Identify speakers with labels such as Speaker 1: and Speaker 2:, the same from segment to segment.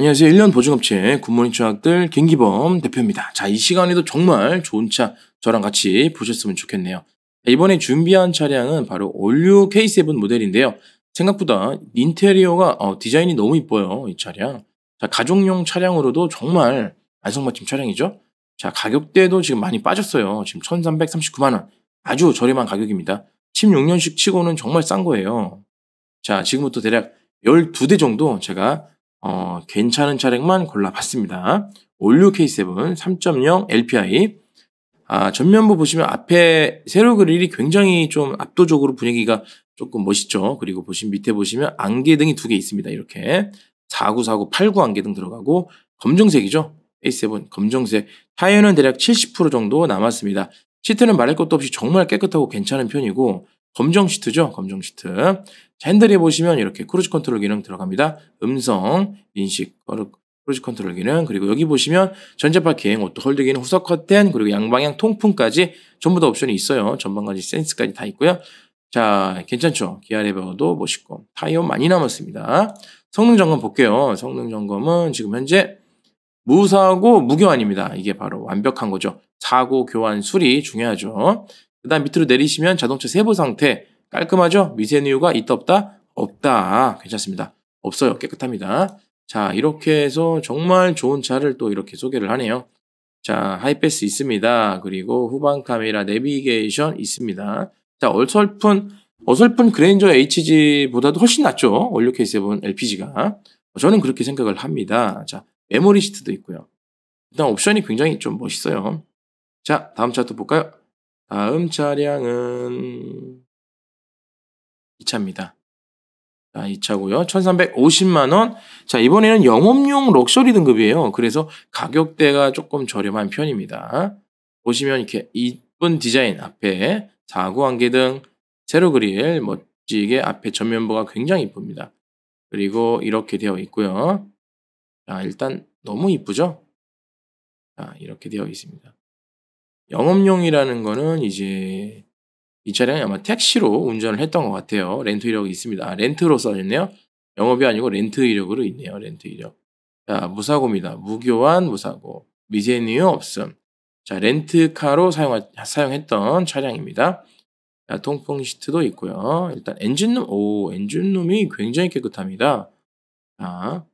Speaker 1: 안녕하세요. 1년 보증업체 굿모닝 차학들 김기범 대표입니다. 자, 이 시간에도 정말 좋은 차 저랑 같이 보셨으면 좋겠네요. 이번에 준비한 차량은 바로 올류 K7 모델인데요. 생각보다 인테리어가 어, 디자인이 너무 이뻐요. 이 차량. 자, 가족용 차량으로도 정말 안성맞춤 차량이죠. 자, 가격대도 지금 많이 빠졌어요. 지금 1339만 원. 아주 저렴한 가격입니다. 16년식 치고는 정말 싼 거예요. 자, 지금부터 대략 12대 정도 제가 어, 괜찮은 차량만 골라봤습니다. 올류 K7 3.0 LPI 아, 전면부 보시면 앞에 세로 그릴이 굉장히 좀 압도적으로 분위기가 조금 멋있죠. 그리고 보시 밑에 보시면 안개등이 두 개 있습니다. 이렇게 4949, 89 안개등 들어가고 검정색이죠. A7 검정색 타이어는 대략 70% 정도 남았습니다. 시트는 말할 것도 없이 정말 깨끗하고 괜찮은 편이고 검정 시트죠. 검정 시트. 핸들에 보시면 이렇게 크루즈 컨트롤 기능 들어갑니다. 음성 인식 크루즈 컨트롤 기능 그리고 여기 보시면 전자 파킹, 오토 홀드 기능, 후석 커튼 그리고 양방향 통풍까지 전부 다 옵션이 있어요. 전방까지 센스까지 다 있고요. 자 괜찮죠? 기아 레버도 멋있고 타이어 많이 남았습니다. 성능 점검 볼게요. 성능 점검은 지금 현재 무사고 무교환입니다. 이게 바로 완벽한 거죠. 사고 교환 수리 중요하죠. 그 다음 밑으로 내리시면 자동차 세부 상태 깔끔하죠? 미세누유가 있다 없다? 없다. 괜찮습니다. 없어요. 깨끗합니다. 자 이렇게 해서 정말 좋은 차를 또 이렇게 소개를 하네요. 자 하이패스 있습니다. 그리고 후방 카메라 내비게이션 있습니다. 자 어설픈 어설픈 그레인저 HG보다도 훨씬 낫죠. 원료 K7 LPG가. 저는 그렇게 생각을 합니다. 자, 메모리 시트도 있고요. 일단 옵션이 굉장히 좀 멋있어요. 자, 다음 차트 볼까요? 다음 차량은 2차입니다. 자, 2차고요. 1350만 원. 자, 이번에는 영업용 럭셔리 등급이에요. 그래서 가격대가 조금 저렴한 편입니다. 보시면 이렇게 이쁜 디자인 앞에 4구 안개등, 세로 그릴 멋지게 앞에 전면부가 굉장히 이쁩니다. 그리고 이렇게 되어 있고요. 자, 일단 너무 이쁘죠? 자, 이렇게 되어 있습니다. 영업용이라는 거는 이제 이 차량이 아마 택시로 운전을 했던 것 같아요. 렌트 이력이 있습니다. 아, 렌트로 써있네요. 영업이 아니고 렌트 이력으로 있네요. 렌트 이력. 자, 무사고입니다. 무교환 무사고. 미제니유 없음. 자, 렌트카로 사용 사용했던 차량입니다. 자, 통풍 시트도 있고요. 일단 엔진룸, 오, 엔진룸이 굉장히 깨끗합니다. 자,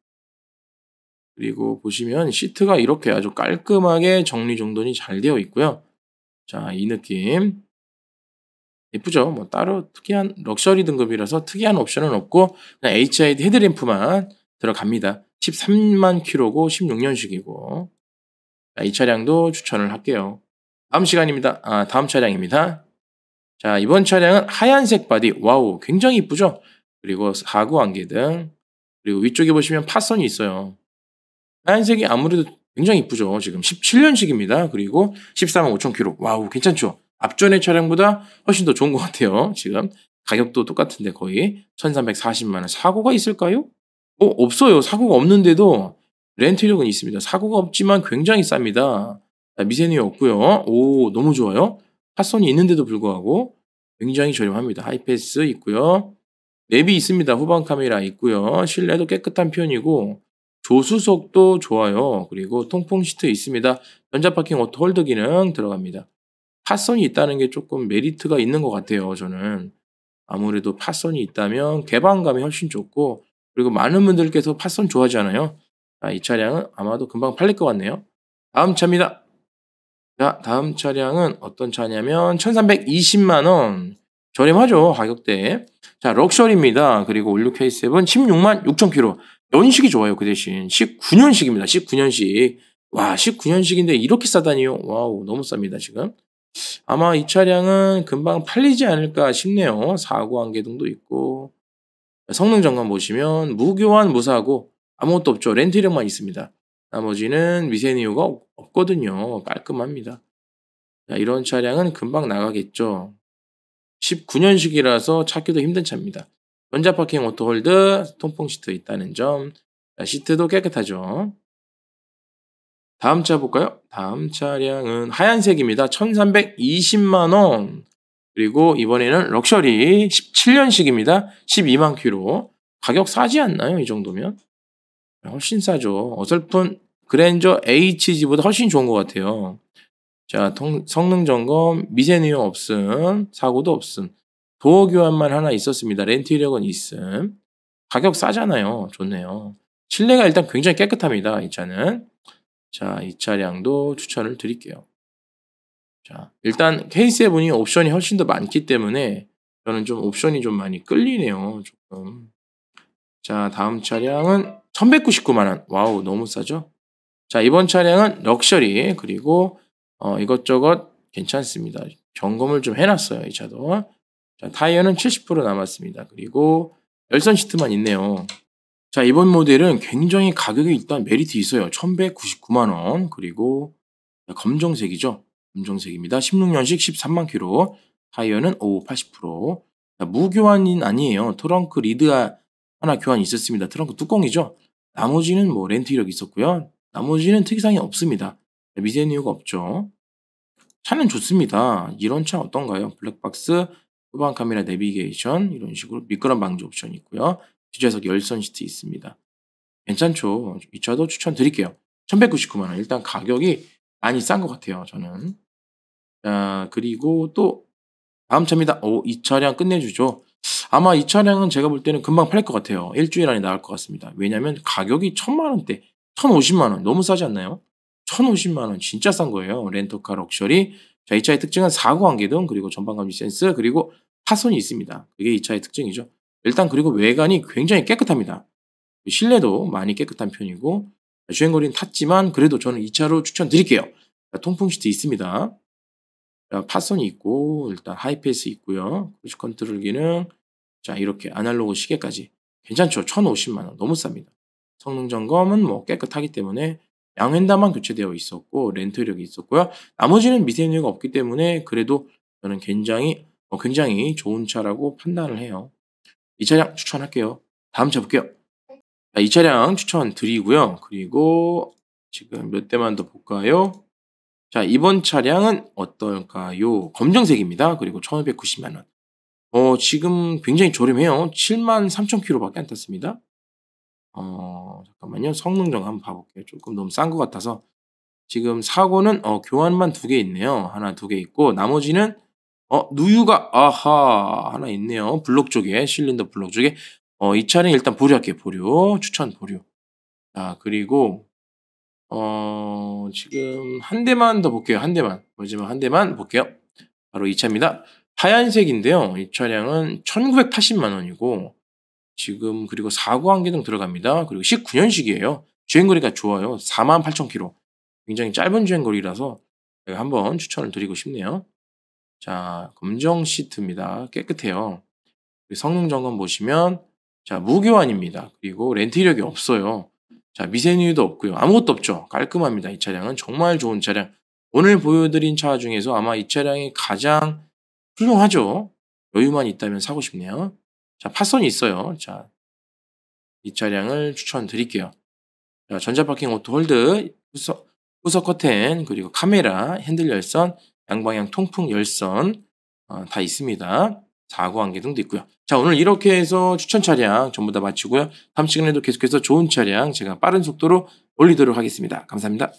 Speaker 1: 그리고 보시면 시트가 이렇게 아주 깔끔하게 정리정돈이 잘 되어 있고요. 자, 이 느낌. 예쁘죠? 뭐 따로 특이한 럭셔리 등급이라서 특이한 옵션은 없고 그냥 HID 헤드램프만 들어갑니다. 13만 키로고 16년식이고 자, 이 차량도 추천을 할게요. 다음 시간입니다. 아, 다음 차량입니다. 자, 이번 차량은 하얀색 바디. 와우, 굉장히 이쁘죠? 그리고 사구 안개등. 그리고 위쪽에 보시면 파선이 있어요. 하얀색이 아무래도 굉장히 이쁘죠. 지금 17년식입니다. 그리고 14만 5천 키로 와우, 괜찮죠? 앞전의 차량보다 훨씬 더 좋은 것 같아요. 지금 가격도 똑같은데 거의 1340만 원. 사고가 있을까요? 어, 없어요. 사고가 없는데도 렌트력은 있습니다. 사고가 없지만 굉장히 쌉니다. 미세누 없고요. 오, 너무 좋아요. 핫선이 있는데도 불구하고 굉장히 저렴합니다. 하이패스 있고요. 랩이 있습니다. 후방 카메라 있고요. 실내도 깨끗한 편이고 조수석도 좋아요. 그리고 통풍 시트 있습니다. 전자파킹 오토 홀드 기능 들어갑니다. 파선이 있다는 게 조금 메리트가 있는 것 같아요. 저는 아무래도 파선이 있다면 개방감이 훨씬 좋고 그리고 많은 분들께서 파선 좋아하잖아요. 아, 이 차량은 아마도 금방 팔릴 것 같네요. 다음 차입니다. 자, 다음 차량은 어떤 차냐면 1320만 원. 저렴하죠, 가격대. 자, 럭셔리입니다. 그리고 올류 K7 16만 6천 킬로. 연식이 좋아요, 그 대신. 19년식입니다, 19년식. 와, 19년식인데 이렇게 싸다니요? 와우, 너무 쌉니다, 지금. 아마 이 차량은 금방 팔리지 않을까 싶네요. 사고 안개등도 있고. 성능 점검 보시면 무교환 무사고 아무것도 없죠. 렌트 이력만 있습니다. 나머지는 미세니오가 없거든요. 깔끔합니다. 자, 이런 차량은 금방 나가겠죠. 19년식이라서 찾기도 힘든 차입니다. 전자 파킹 오토 홀드, 통풍 시트 있다는 점. 시트도 깨끗하죠. 다음 차 볼까요? 다음 차량은 하얀색입니다. 1320만원. 그리고 이번에는 럭셔리 17년식입니다. 12만 키로 가격 싸지 않나요? 이 정도면? 네, 훨씬 싸죠. 어설픈 그랜저 HG보다 훨씬 좋은 것 같아요. 자, 성능 점검, 미세누용 없음, 사고도 없음. 도어 교환만 하나 있었습니다. 렌트 이력은 있음. 가격 싸잖아요. 좋네요. 실내가 일단 굉장히 깨끗합니다. 이 차는. 자, 이 차량도 추천을 드릴게요. 자, 일단 K7이 옵션이 훨씬 더 많기 때문에 저는 좀 옵션이 좀 많이 끌리네요. 조금. 자, 다음 차량은 1199만원. 와우, 너무 싸죠? 자, 이번 차량은 럭셔리, 그리고 어, 이것저것 괜찮습니다. 점검을 좀 해놨어요, 이 차도. 자, 타이어는 70% 남았습니다. 그리고 열선 시트만 있네요. 자, 이번 모델은 굉장히 가격이 일단 메리트 있어요. 1199만원. 그리고 검정색이죠. 검정색입니다. 16년식 13만 키로 타이어는 5, 80%. 자, 무교환인 아니에요. 트렁크 리드 하나 교환이 있었습니다. 트렁크 뚜껑이죠. 나머지는 뭐 렌트 이력이 있었고요. 나머지는 특이사항이 없습니다. 미세한 이유가 없죠. 차는 좋습니다. 이런 차 어떤가요? 블랙박스 후방 카메라 내비게이션 이런 식으로 미끄럼 방지 옵션이 있고요. 뒤좌석 열선 시트 있습니다. 괜찮죠? 이 차도 추천드릴게요. 1199만원. 일단 가격이 많이 싼 것 같아요. 저는. 자, 그리고 또 다음 차입니다. 오, 이 차량 끝내주죠. 아마 이 차량은 제가 볼 때는 금방 팔릴 것 같아요. 일주일 안에 나올 것 같습니다. 왜냐면 하 가격이 천만 원대, 천오십만 원 너무 싸지 않나요? 천오십만 원 진짜 싼 거예요. 렌터카 럭셔리. 자, 이 차의 특징은 사고 안개등 그리고 전방감지 센스 그리고 파손이 있습니다. 그게 이 차의 특징이죠. 일단 그리고 외관이 굉장히 깨끗합니다. 실내도 많이 깨끗한 편이고 주행거리는 탔지만 그래도 저는 이 차로 추천드릴게요. 통풍 시트 있습니다. 파손이 있고 일단 하이패스 있고요. 크루즈 컨트롤 기능 자 이렇게 아날로그 시계까지 괜찮죠. 1,050만원 너무 쌉니다. 성능 점검은 뭐 깨끗하기 때문에 양횡단만 교체되어 있었고 렌트력이 있었고요. 나머지는 미세누유가 없기 때문에 그래도 저는 굉장히 어, 굉장히 좋은 차라고 판단을 해요. 이 차량 추천할게요. 다음 차 볼게요. 자, 이 차량 추천드리고요. 그리고 지금 몇 대만 더 볼까요? 자, 이번 차량은 어떨까요? 검정색입니다. 그리고 1590만원. 어, 지금 굉장히 저렴해요. 7만 3천 킬로밖에 안 탔습니다. 어, 잠깐만요. 성능 좀 한번 봐볼게요. 조금 너무 싼 것 같아서. 지금 사고는 어, 교환만 두 개 있네요. 하나, 두 개 있고, 나머지는 어, 누유가, 아하, 하나 있네요. 블록 쪽에, 실린더 블록 쪽에. 어, 이 차는 일단 보류할게요. 보류. 추천 보류. 자, 그리고, 어, 지금 한 대만 더 볼게요. 한 대만. 마지막 한 대만 볼게요. 바로 이 차입니다. 하얀색인데요. 이 차량은 1980만원이고, 지금 그리고 사고 한개 등 들어갑니다. 그리고 19년식이에요. 주행거리가 좋아요. 48,000km. 굉장히 짧은 주행거리라서 한번 추천을 드리고 싶네요. 자, 검정 시트입니다. 깨끗해요. 그 성능 점검 보시면 자, 무교환입니다. 그리고 렌트 이력이 없어요. 자, 미세누유도 없고요. 아무것도 없죠. 깔끔합니다. 이 차량은 정말 좋은 차량. 오늘 보여드린 차 중에서 아마 이 차량이 가장 훌륭하죠. 여유만 있다면 사고 싶네요. 자, 파손이 있어요. 자, 이 차량을 추천드릴게요. 자, 전자파킹 오토 홀드, 후석, 후석 커튼, 그리고 카메라, 핸들 열선, 양방향 통풍 열선 어, 다 있습니다. 사고안개 등도 있고요. 자 오늘 이렇게 해서 추천 차량 전부 다 마치고요. 다음 시간에도 계속해서 좋은 차량 제가 빠른 속도로 올리도록 하겠습니다. 감사합니다.